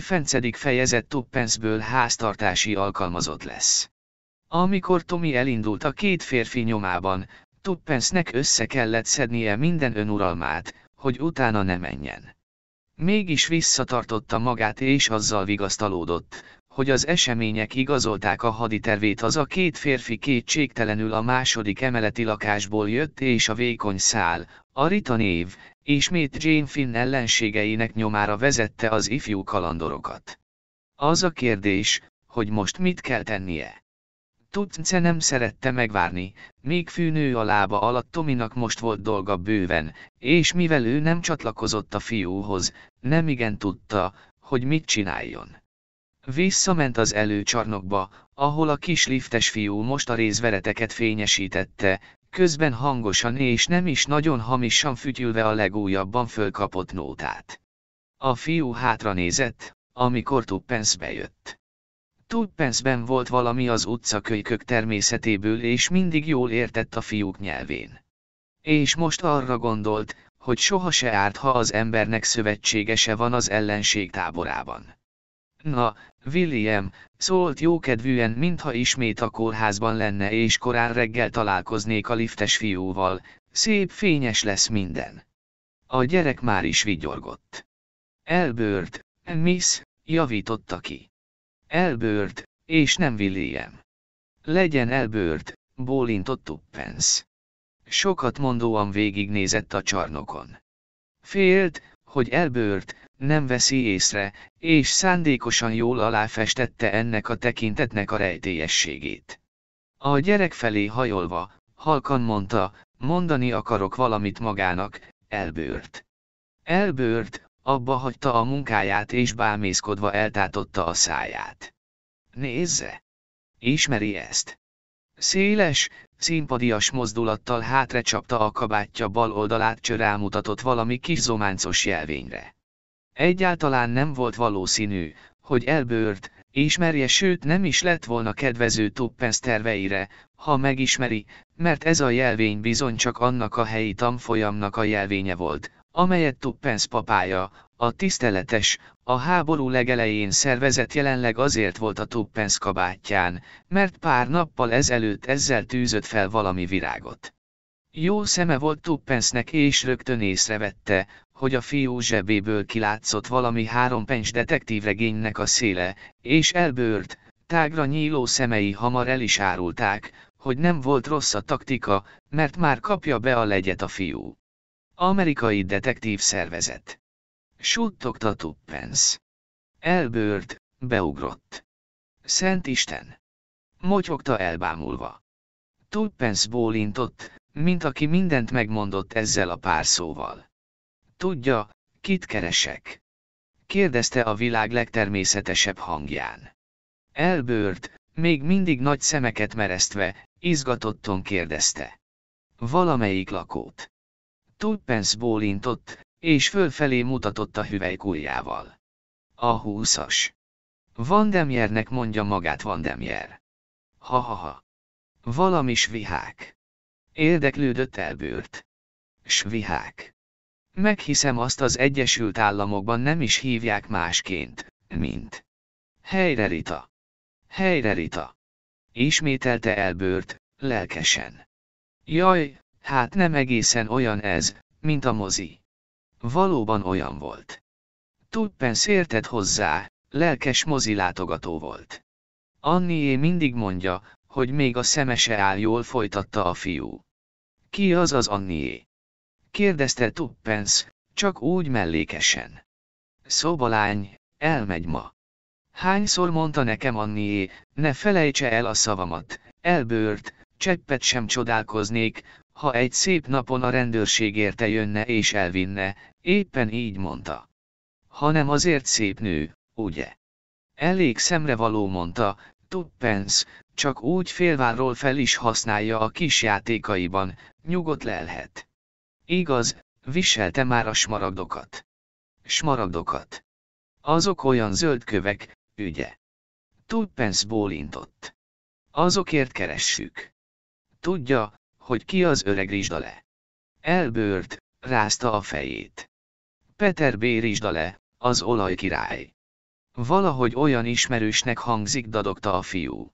Fencedik fejezett tuppence háztartási alkalmazott lesz. Amikor Tomi elindult a két férfi nyomában, tuppence össze kellett szednie minden önuralmát, hogy utána ne menjen. Mégis visszatartotta magát és azzal vigasztalódott, hogy az események igazolták a haditervét az a két férfi kétségtelenül a második emeleti lakásból jött és a vékony szál, a Rita név, ismét Jane Finn ellenségeinek nyomára vezette az ifjú kalandorokat. Az a kérdés, hogy most mit kell tennie. Tutce nem szerette megvárni, még fűnő a lába alatt Tominak most volt dolga bőven, és mivel ő nem csatlakozott a fiúhoz, nem igen tudta, hogy mit csináljon. Visszament az előcsarnokba, ahol a kis liftes fiú most a részvereteket fényesítette, közben hangosan és nem is nagyon hamisan fütyülve a legújabban fölkapott nótát. A fiú hátra nézett, amikor Tuppence bejött. Tuppenceben volt valami az utcakölykök természetéből és mindig jól értett a fiúk nyelvén. És most arra gondolt, hogy soha se árt, ha az embernek szövetségese van az ellenség táborában. Na, William, szólt jókedvűen, mintha ismét a kórházban lenne és korán reggel találkoznék a liftes fiúval, szép fényes lesz minden. A gyerek már is vigyorgott. Elbőrt, Miss, javította ki. Elbőrt, és nem William. Legyen elbőrt, bólintott Tuppence. Sokat mondóan végignézett a csarnokon. Félt, hogy elbőrt, nem veszi észre, és szándékosan jól aláfestette ennek a tekintetnek a rejtélyességét. A gyerek felé hajolva, halkan mondta, mondani akarok valamit magának, elbőrt. Elbőrt, abba hagyta a munkáját és bámészkodva eltátotta a száját. Nézze! Ismeri ezt? Széles, színpadias mozdulattal hátrecsapta a kabátja bal oldalát csörámutatott valami kis zománcos jelvényre. Egyáltalán nem volt valószínű, hogy elbőrt, ismerje sőt nem is lett volna kedvező Toppens terveire, ha megismeri, mert ez a jelvény bizony csak annak a helyi tanfolyamnak a jelvénye volt, amelyet Toppens papája, a tiszteletes, a háború legelején szervezett jelenleg azért volt a Toppens kabátján, mert pár nappal ezelőtt ezzel tűzött fel valami virágot. Jó szeme volt Tuppensnek és rögtön észrevette, hogy a fiú zsebéből kilátszott valami három pens detektívregénynek a széle, és elbőrt, tágra nyíló szemei hamar el is árulták, hogy nem volt rossz a taktika, mert már kapja be a legyet a fiú. Amerikai detektív szervezet. Suttogta Tuppence. Elbőrt, beugrott. Szent Isten! Motyogta elbámulva. Tuppence bólintott, mint aki mindent megmondott ezzel a pár szóval. Tudja, kit keresek? kérdezte a világ legtermészetesebb hangján. Elbőrt, még mindig nagy szemeket mereztve, izgatotton kérdezte. Valamelyik lakót. Tulpence bólintott, és fölfelé mutatott a hüvelykújjával. A húszas. Vandemjernek mondja magát Vandemjer. Ha-ha-ha. Valamis vihák. Érdeklődött elbőrt. Svihák. Meghiszem azt az Egyesült Államokban nem is hívják másként, mint. Helyre Rita. Helyre Rita. Ismételte elbőrt, lelkesen. Jaj, hát nem egészen olyan ez, mint a mozi. Valóban olyan volt. Tudpen érted hozzá, lelkes látogató volt. Annié mindig mondja, hogy még a szeme se áll jól folytatta a fiú. Ki az az Annié? Kérdezte Tuppence, csak úgy mellékesen. Szobalány, elmegy ma. Hányszor mondta nekem Annié, ne felejtse el a szavamat, elbőrt, cseppet sem csodálkoznék, ha egy szép napon a rendőrség érte jönne és elvinne, éppen így mondta. Hanem azért szép nő, ugye? Elég való mondta, Tuppence, csak úgy félvárról fel is használja a kis játékaiban, nyugodt lelhet. Igaz, viselte már a smaragdokat. Smaragdokat. Azok olyan zöld kövek, ügye. Tudpence bólintott. Azokért keressük. Tudja, hogy ki az öreg rizsdale. Elbőrt, rázta a fejét. Peter B. rizsdale, az olajkirály. Valahogy olyan ismerősnek hangzik dadogta a fiú.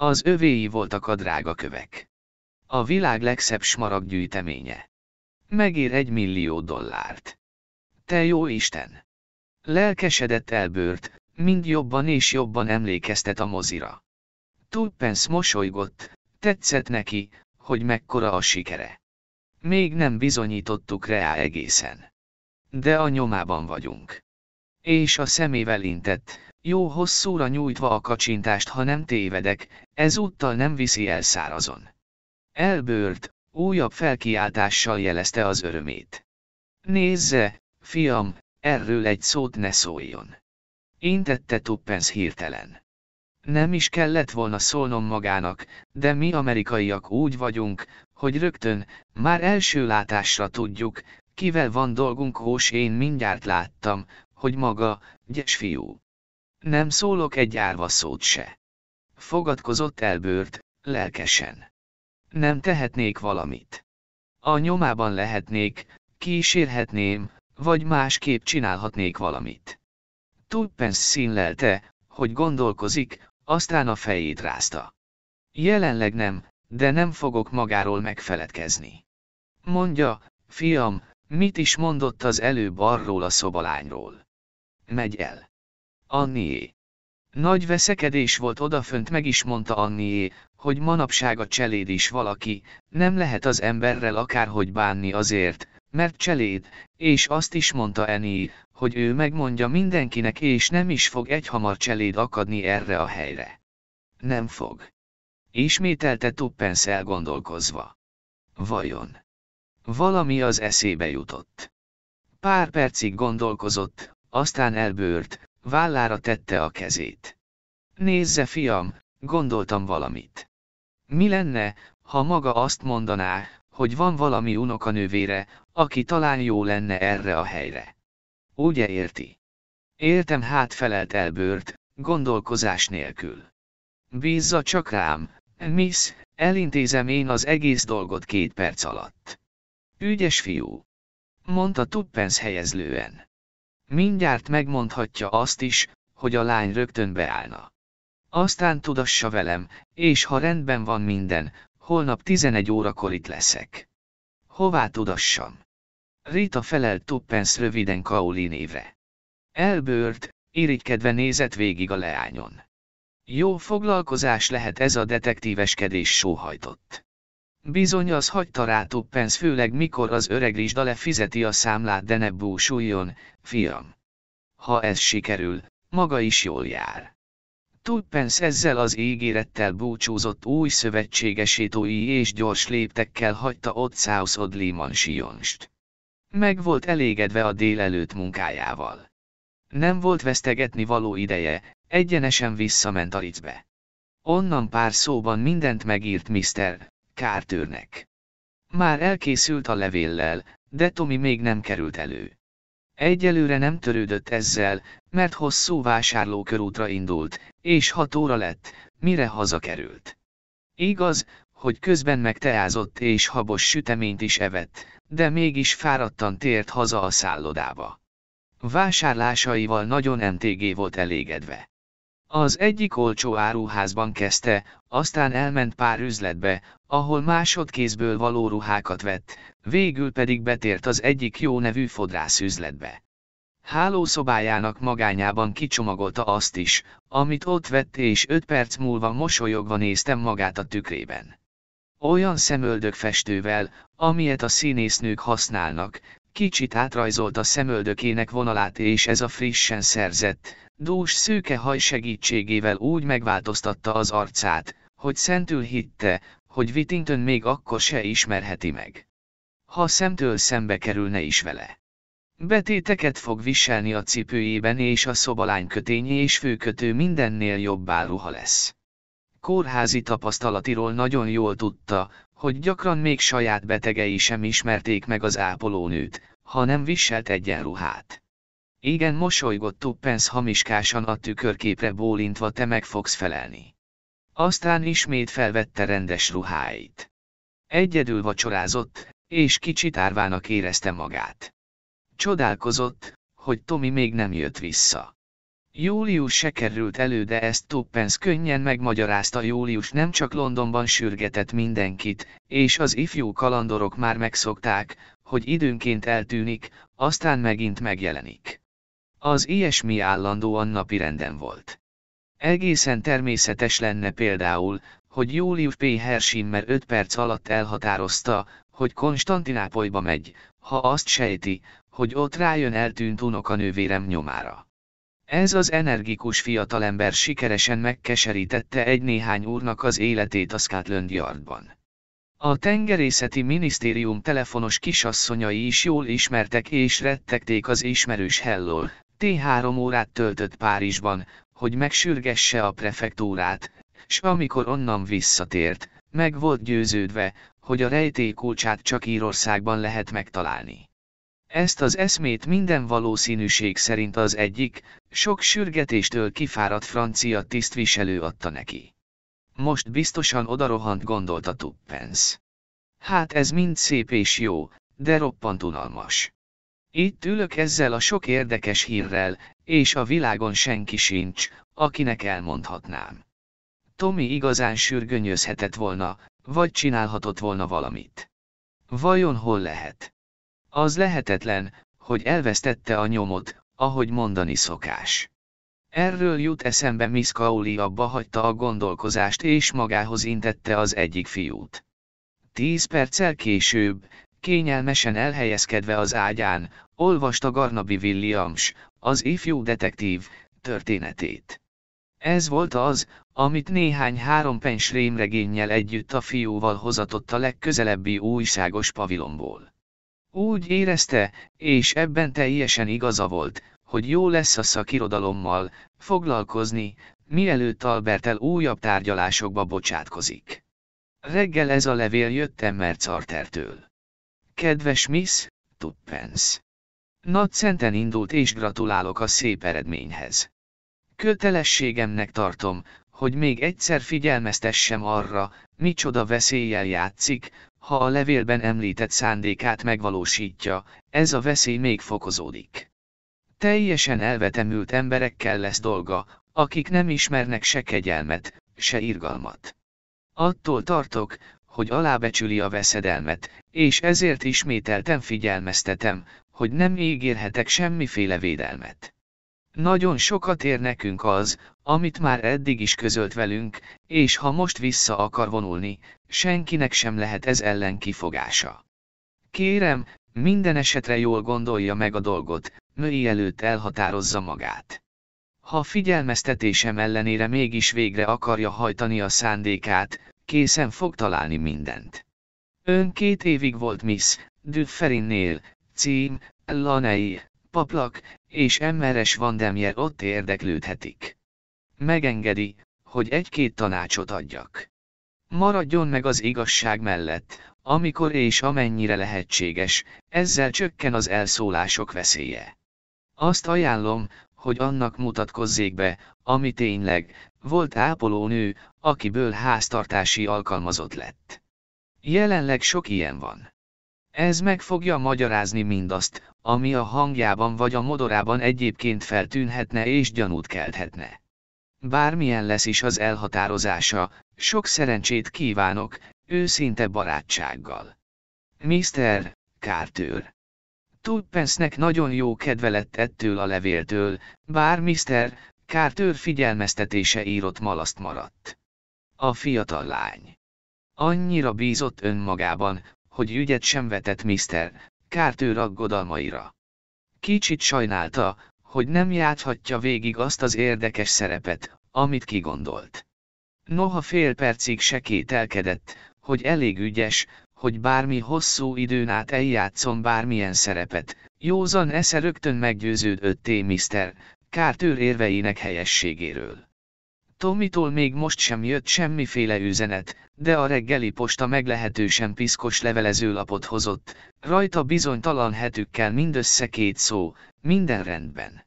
Az övéi voltak a drága kövek. A világ legszebb smarag gyűjteménye. Megér egy millió dollárt. Te jó Isten! Lelkesedett elbőrt, mind jobban és jobban emlékeztet a mozira. Tulpence mosolygott, tetszett neki, hogy mekkora a sikere. Még nem bizonyítottuk rá egészen. De a nyomában vagyunk és a szemével intett, jó hosszúra nyújtva a kacsintást ha nem tévedek, ezúttal nem viszi el szárazon. Elbőrt, újabb felkiáltással jelezte az örömét. Nézze, fiam, erről egy szót ne szóljon. Intette Tuppence hirtelen. Nem is kellett volna szólnom magának, de mi amerikaiak úgy vagyunk, hogy rögtön, már első látásra tudjuk, kivel van dolgunk hós én mindjárt láttam, hogy maga, gyes fiú. Nem szólok egy árva szót se. Fogadkozott elbőrt, lelkesen. Nem tehetnék valamit. A nyomában lehetnék, kísérhetném, vagy másképp csinálhatnék valamit. Tulpens színlelte, hogy gondolkozik, aztán a fejét rázta. Jelenleg nem, de nem fogok magáról megfeledkezni. Mondja, fiam, mit is mondott az előbb arról a szobalányról megy el. Annié. Nagy veszekedés volt odafönt meg is mondta Annié, hogy manapság a cseléd is valaki, nem lehet az emberrel akárhogy bánni azért, mert cseléd, és azt is mondta Eni, hogy ő megmondja mindenkinek és nem is fog egyhamar cseléd akadni erre a helyre. Nem fog. Ismételte Tuppence elgondolkozva. Vajon? Valami az eszébe jutott. Pár percig gondolkozott, aztán elbőrt, vállára tette a kezét. Nézze fiam, gondoltam valamit. Mi lenne, ha maga azt mondaná, hogy van valami unokanővére, aki talán jó lenne erre a helyre. Úgy érti? Éltem hát felelt elbőrt, gondolkozás nélkül. Bízza csak rám, Miss, elintézem én az egész dolgot két perc alatt. Ügyes fiú. Mondta Tuppence helyezlően. Mindjárt megmondhatja azt is, hogy a lány rögtön beállna. Aztán tudassa velem, és ha rendben van minden, holnap 11 órakor itt leszek. Hová tudassam? Rita felelt Tuppence röviden Kauli névre. Elbőrt, irigykedve nézett végig a leányon. Jó foglalkozás lehet ez a detektíveskedés sóhajtott. Bizony az hagyta rá toppens főleg mikor az öreg Rizsda fizeti a számlát de ne búsuljon, fiam. Ha ez sikerül, maga is jól jár. Toppens ezzel az ígérettel búcsúzott új szövetségesétói és gyors léptekkel hagyta ott Southod Lehman Sionst. Meg volt elégedve a délelőtt munkájával. Nem volt vesztegetni való ideje, egyenesen visszament a ricbe. Onnan pár szóban mindent megírt Mr. Carternek. Már elkészült a levéllel, de Tomi még nem került elő. Egyelőre nem törődött ezzel, mert hosszú vásárlókörútra indult, és hat óra lett, mire hazakerült. Igaz, hogy közben megteázott és habos süteményt is evett, de mégis fáradtan tért haza a szállodába. Vásárlásaival nagyon MTG volt elégedve. Az egyik olcsó áruházban kezdte, aztán elment pár üzletbe, ahol másodkézből való ruhákat vett, végül pedig betért az egyik jó nevű fodrász üzletbe. Hálószobájának magányában kicsomagolta azt is, amit ott vett és öt perc múlva mosolyogva néztem magát a tükrében. Olyan szemöldök festővel, amilyet a színésznők használnak, Kicsit átrajzolt a szemöldökének vonalát és ez a frissen szerzett, dús szőke haj segítségével úgy megváltoztatta az arcát, hogy szentül hitte, hogy Whittington még akkor se ismerheti meg. Ha szemtől szembe kerülne is vele. Betéteket fog viselni a cipőjében és a kötényi és főkötő mindennél jobb ruha lesz. Kórházi tapasztalatiról nagyon jól tudta, hogy gyakran még saját betegei sem ismerték meg az ápolónőt, ha nem viselt egyenruhát. Igen mosolygott Tuppens hamiskásan a tükörképre bólintva te meg fogsz felelni. Aztán ismét felvette rendes ruháit. Egyedül vacsorázott, és kicsit árvának érezte magát. Csodálkozott, hogy Tomi még nem jött vissza. Július se került elő, de ezt Toppens könnyen megmagyarázta Július nem csak Londonban sürgetett mindenkit, és az ifjú kalandorok már megszokták, hogy időnként eltűnik, aztán megint megjelenik. Az ilyesmi állandóan renden volt. Egészen természetes lenne például, hogy Július P. Hersheimer 5 perc alatt elhatározta, hogy Konstantinápolyba megy, ha azt sejti, hogy ott rájön eltűnt unokanővérem nyomára. Ez az energikus fiatalember sikeresen megkeserítette egy-néhány úrnak az életét a Scotland Yardban. A tengerészeti minisztérium telefonos kisasszonyai is jól ismertek és rettegték az ismerős Hellol. T3 órát töltött Párizsban, hogy megsürgesse a prefektúrát, s amikor onnan visszatért, meg volt győződve, hogy a rejtély kulcsát csak Írországban lehet megtalálni. Ezt az eszmét minden valószínűség szerint az egyik, sok sürgetéstől kifáradt francia tisztviselő adta neki. Most biztosan odarohant gondolta Tuppence. Hát ez mind szép és jó, de roppant unalmas. Itt ülök ezzel a sok érdekes hírrel, és a világon senki sincs, akinek elmondhatnám. Tommy igazán sürgönyözhetett volna, vagy csinálhatott volna valamit. Vajon hol lehet? Az lehetetlen, hogy elvesztette a nyomot, ahogy mondani szokás. Erről jut eszembe Miss Kauli abba hagyta a gondolkozást és magához intette az egyik fiút. Tíz perccel később, kényelmesen elhelyezkedve az ágyán, olvasta Garnaby Williams, az ifjú detektív, történetét. Ez volt az, amit néhány három pens rémregénnyel együtt a fiúval hozatott a legközelebbi újságos pavilomból. Úgy érezte, és ebben teljesen igaza volt, hogy jó lesz a szakirodalommal foglalkozni, mielőtt Albertel újabb tárgyalásokba bocsátkozik. Reggel ez a levél jött Emmer Kedves Miss, Tuppence. Nagy szenten indult és gratulálok a szép eredményhez. Kötelességemnek tartom, hogy még egyszer figyelmeztessem arra, micsoda veszéllyel játszik, ha a levélben említett szándékát megvalósítja, ez a veszély még fokozódik. Teljesen elvetemült emberekkel lesz dolga, akik nem ismernek se kegyelmet, se irgalmat. Attól tartok, hogy alábecsüli a veszedelmet, és ezért ismételten figyelmeztetem, hogy nem ígérhetek semmiféle védelmet. Nagyon sokat ér nekünk az, amit már eddig is közölt velünk, és ha most vissza akar vonulni, senkinek sem lehet ez ellen kifogása. Kérem, minden esetre jól gondolja meg a dolgot, möi előtt elhatározza magát. Ha figyelmeztetésem ellenére mégis végre akarja hajtani a szándékát, készen fog találni mindent. Ön két évig volt Miss, Dufferinnél, cím, Lanei, Paplak és Emmeres vandemje ott érdeklődhetik. Megengedi, hogy egy-két tanácsot adjak. Maradjon meg az igazság mellett, amikor és amennyire lehetséges, ezzel csökken az elszólások veszélye. Azt ajánlom, hogy annak mutatkozzék be, ami tényleg, volt ápolónő, akiből háztartási alkalmazott lett. Jelenleg sok ilyen van. Ez meg fogja magyarázni mindazt, ami a hangjában vagy a modorában egyébként feltűnhetne és gyanút kelthetne. Bármilyen lesz is az elhatározása, sok szerencsét kívánok, őszinte barátsággal. Mr. Carter. Tudpensznek nagyon jó kedve lett ettől a levéltől, bár Mr. Carter figyelmeztetése írott malaszt maradt. A fiatal lány. Annyira bízott önmagában, hogy ügyet sem vetett Mr. Carter aggodalmaira. Kicsit sajnálta, hogy nem játhatja végig azt az érdekes szerepet, amit kigondolt. Noha fél percig se kételkedett, hogy elég ügyes, hogy bármi hosszú időn át eljátszon bármilyen szerepet, józan esze rögtön meggyőződött T. Mr. Carter érveinek helyességéről. Tomitól még most sem jött semmiféle üzenet, de a reggeli posta meglehetősen piszkos levelezőlapot hozott, rajta bizonytalan hetükkel mindössze két szó, minden rendben.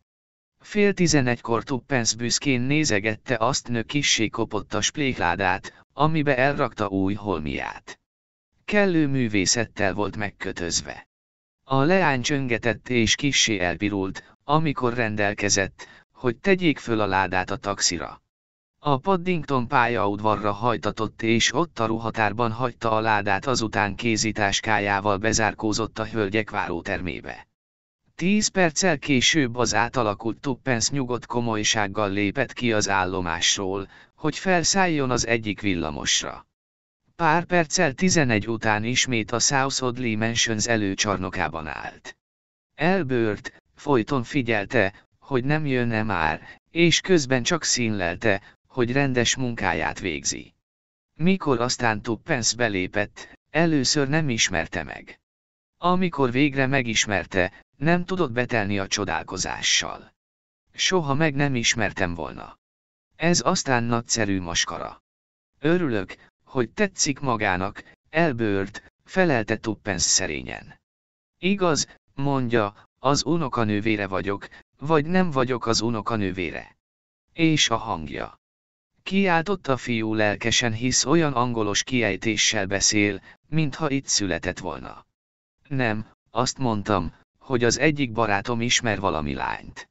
Fél tizenegykor Tuppence büszkén nézegette azt nő kissé kopott a splékládát, amibe elrakta új holmiát. Kellő művészettel volt megkötözve. A leány csöngetett és kissé elpirult, amikor rendelkezett, hogy tegyék föl a ládát a taxira. A Paddington pályaudvarra hajtatott és ott a ruhatárban hagyta a ládát azután kézításkájával bezárkózott a hölgyek várótermébe. Tíz perccel később az átalakult Tuppence nyugodt komolysággal lépett ki az állomásról, hogy felszálljon az egyik villamosra. Pár perccel 11 után ismét a South Audley Mansions előcsarnokában állt. Elbört, folyton figyelte, hogy nem jönne már, és közben csak színlelte, hogy rendes munkáját végzi. Mikor aztán Tuppence belépett, először nem ismerte meg. Amikor végre megismerte, nem tudott betelni a csodálkozással. Soha meg nem ismertem volna. Ez aztán nagyszerű maskara. Örülök, hogy tetszik magának, elbőrt, felelte Tuppence szerényen. Igaz, mondja, az unokanővére vagyok, vagy nem vagyok az unokanővére. És a hangja. Kiáltott a fiú lelkesen hisz olyan angolos kiejtéssel beszél, mintha itt született volna. Nem, azt mondtam, hogy az egyik barátom ismer valami lányt.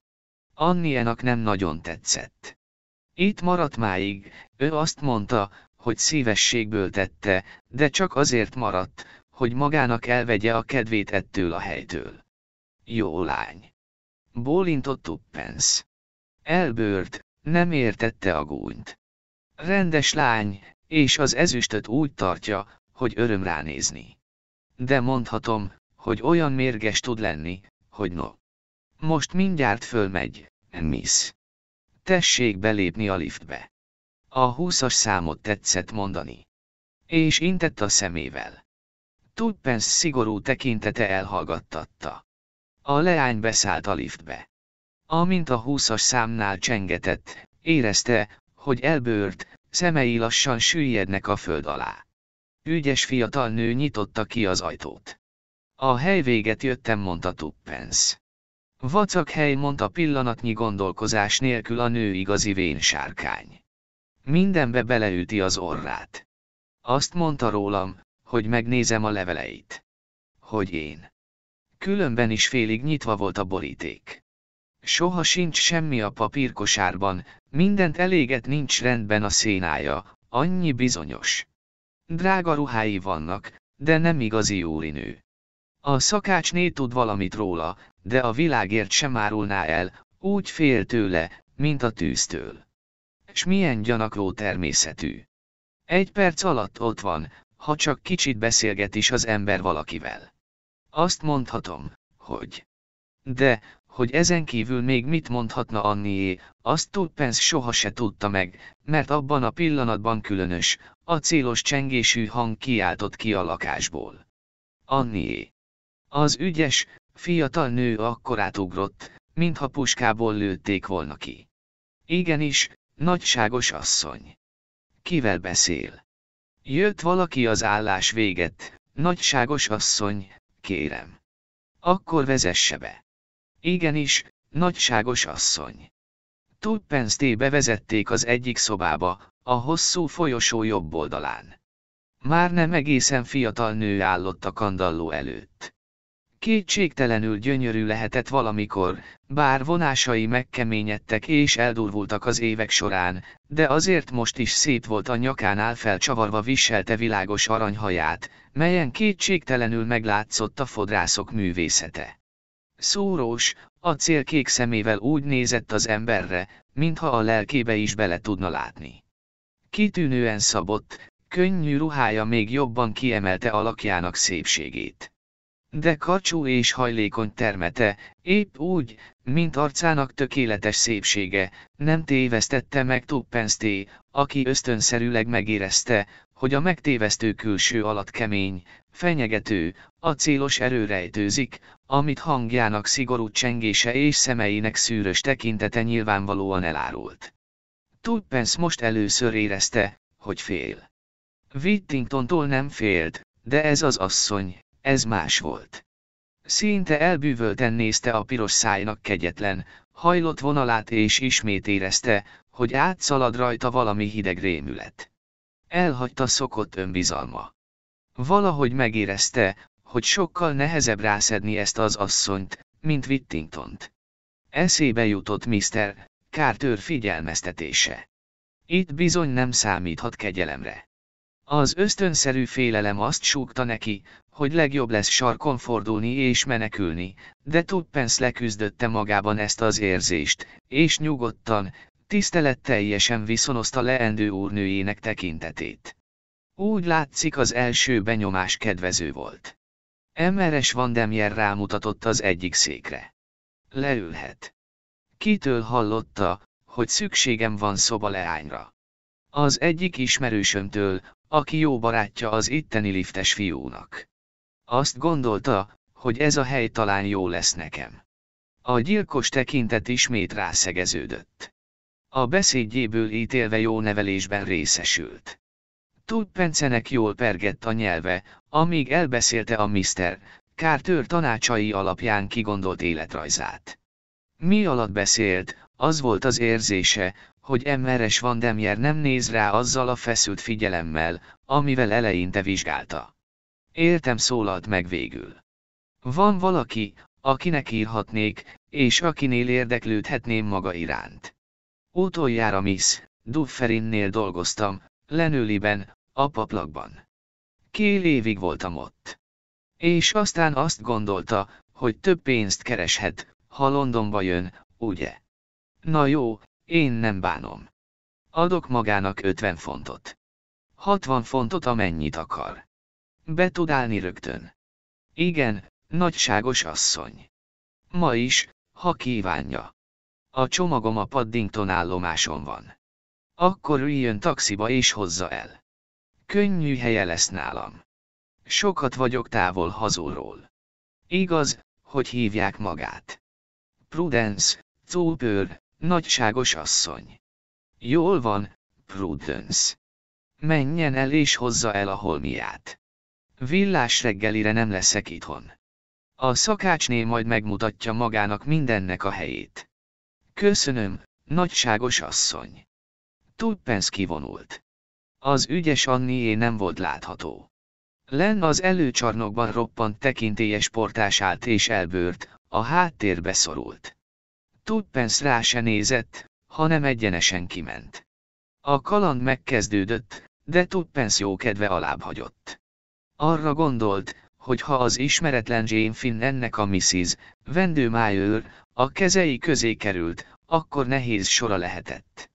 Annienak nem nagyon tetszett. Itt maradt máig, ő azt mondta, hogy szívességből tette, de csak azért maradt, hogy magának elvegye a kedvét ettől a helytől. Jó lány. Bólintott Tuppence. Elbőrt, nem értette a gúnyt. Rendes lány, és az ezüstöt úgy tartja, hogy öröm ránézni. De mondhatom, hogy olyan mérges tud lenni, hogy no. Most mindjárt fölmegy, Miss. Tessék belépni a liftbe. A húszas számot tetszett mondani. És intett a szemével. Tudpence szigorú tekintete elhallgattatta. A leány beszállt a liftbe. Amint a húszas számnál csengetett, érezte, hogy elbőrt, szemei lassan süllyednek a föld alá. Ügyes fiatal nő nyitotta ki az ajtót. A hely véget jöttem, mondta Tuppence. Vacak hely, mondta pillanatnyi gondolkozás nélkül a nő igazi vénsárkány. Mindenbe beleüti az orrát. Azt mondta rólam, hogy megnézem a leveleit. Hogy én. Különben is félig nyitva volt a boríték. Soha sincs semmi a papírkosárban, mindent eléget nincs rendben a szénája, annyi bizonyos. Drága ruhái vannak, de nem igazi úrinő. A szakácsné tud valamit róla, de a világért sem árulná el, úgy fél tőle, mint a tűztől. És milyen gyanakló természetű. Egy perc alatt ott van, ha csak kicsit beszélget is az ember valakivel. Azt mondhatom, hogy. De, hogy ezen kívül még mit mondhatna Annié, azt Tudpence soha se tudta meg, mert abban a pillanatban különös, acélos csengésű hang kiáltott ki a lakásból. Annié. Az ügyes, fiatal nő akkorát ugrott, mintha puskából lőtték volna ki. Igenis, nagyságos asszony. Kivel beszél? Jött valaki az állás véget, nagyságos asszony, kérem. Akkor vezesse be. Igenis, nagyságos asszony. Tulpenszté bevezették az egyik szobába, a hosszú folyosó jobb oldalán. Már nem egészen fiatal nő állott a kandalló előtt. Kétségtelenül gyönyörű lehetett valamikor, bár vonásai megkeményedtek és eldurvultak az évek során, de azért most is szép volt a nyakánál felcsavarva viselte világos aranyhaját, melyen kétségtelenül meglátszott a fodrászok művészete. Szórós, a célkék szemével úgy nézett az emberre, mintha a lelkébe is bele tudna látni. Kitűnően szabott, könnyű ruhája még jobban kiemelte alakjának szépségét de karcsú és hajlékony termete, épp úgy, mint arcának tökéletes szépsége, nem tévesztette meg Tuppence aki ösztönszerűleg megérezte, hogy a megtévesztő külső alatt kemény, fenyegető, acélos erő rejtőzik, amit hangjának szigorú csengése és szemeinek szűrös tekintete nyilvánvalóan elárult. Tuppens most először érezte, hogy fél. tól nem félt, de ez az asszony, ez más volt. Szinte elbűvölten nézte a piros szájnak kegyetlen, hajlott vonalát és ismét érezte, hogy átszalad rajta valami hideg rémület. Elhagyta szokott önbizalma. Valahogy megérezte, hogy sokkal nehezebb rászedni ezt az asszonyt, mint Wittingtont. Eszébe jutott Mr. Carter figyelmeztetése. Itt bizony nem számíthat kegyelemre. Az ösztönszerű félelem azt súgta neki, hogy legjobb lesz sarkon fordulni és menekülni, de Tuppence leküzdötte magában ezt az érzést, és nyugodtan, tiszteletteljesen viszonozta leendő úrnőjének tekintetét. Úgy látszik az első benyomás kedvező volt. Emeres Vandemjer rámutatott az egyik székre. Leülhet. Kitől hallotta, hogy szükségem van szobaleányra? Az egyik ismerősömtől, aki jó barátja az itteni liftes fiúnak. Azt gondolta, hogy ez a hely talán jó lesz nekem. A gyilkos tekintet ismét rászegeződött. A beszédjéből ítélve jó nevelésben részesült. Pencenek jól pergett a nyelve, amíg elbeszélte a Mr. Carter tanácsai alapján kigondolt életrajzát. Mi alatt beszélt, az volt az érzése, hogy Emmeres Van Demjer nem néz rá azzal a feszült figyelemmel, amivel eleinte vizsgálta. Éltem szólalt meg végül. Van valaki, akinek írhatnék, és akinél érdeklődhetném maga iránt. Utoljára Miss Dufferinnél dolgoztam, Lenőliben, a paplakban. Kél évig voltam ott. És aztán azt gondolta, hogy több pénzt kereshet, ha Londonba jön, ugye? Na jó, én nem bánom. Adok magának 50 fontot. 60 fontot amennyit akar. Be tud állni rögtön. Igen, nagyságos asszony. Ma is, ha kívánja. A csomagom a Paddington állomáson van. Akkor üljön taxiba és hozza el. Könnyű helye lesz nálam. Sokat vagyok távol hazóról. Igaz, hogy hívják magát. Prudence, Cópőr, Nagyságos asszony. Jól van, Prudence. Menjen el és hozza el a holmiát. Villás reggelire nem leszek itthon. A szakácsné majd megmutatja magának mindennek a helyét. Köszönöm, nagyságos asszony. Tudpensz kivonult. Az ügyes Annié nem volt látható. Len az előcsarnokban roppant tekintélyes portás állt és elbőrt, a háttérbe szorult. Tudpensz rá se nézett, hanem egyenesen kiment. A kaland megkezdődött, de jó kedve alább hagyott. Arra gondolt, hogy ha az ismeretlen Jane Finn ennek a Mrs. Vendő a kezei közé került, akkor nehéz sora lehetett.